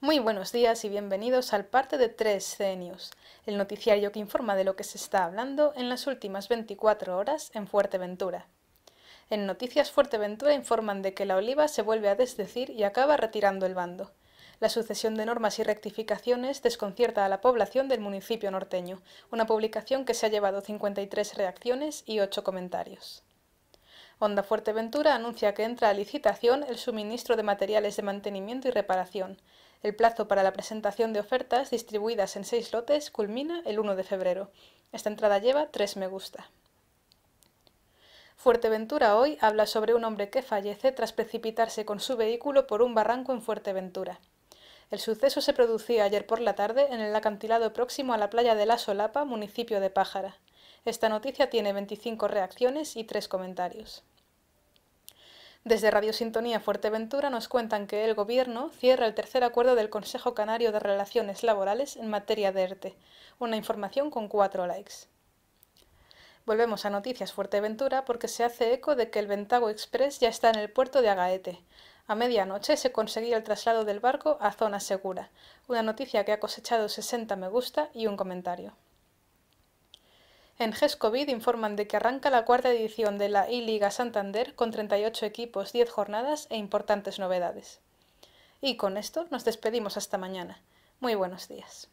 Muy buenos días y bienvenidos al parte de 3 cenios el noticiario que informa de lo que se está hablando en las últimas 24 horas en Fuerteventura. En Noticias Fuerteventura informan de que la oliva se vuelve a desdecir y acaba retirando el bando. La sucesión de normas y rectificaciones desconcierta a la población del municipio norteño, una publicación que se ha llevado 53 reacciones y 8 comentarios. Honda Fuerteventura anuncia que entra a licitación el suministro de materiales de mantenimiento y reparación. El plazo para la presentación de ofertas distribuidas en seis lotes culmina el 1 de febrero. Esta entrada lleva tres me gusta. Fuerteventura hoy habla sobre un hombre que fallece tras precipitarse con su vehículo por un barranco en Fuerteventura. El suceso se producía ayer por la tarde en el acantilado próximo a la playa de La Solapa, municipio de Pájara. Esta noticia tiene 25 reacciones y 3 comentarios. Desde Radio Sintonía Fuerteventura nos cuentan que el Gobierno cierra el tercer acuerdo del Consejo Canario de Relaciones Laborales en materia de ERTE. Una información con cuatro likes. Volvemos a Noticias Fuerteventura porque se hace eco de que el Ventago Express ya está en el puerto de Agaete. A medianoche se conseguía el traslado del barco a zona segura, una noticia que ha cosechado 60 me gusta y un comentario. En GESCOVID informan de que arranca la cuarta edición de la I-Liga Santander con 38 equipos, 10 jornadas e importantes novedades. Y con esto nos despedimos hasta mañana. Muy buenos días.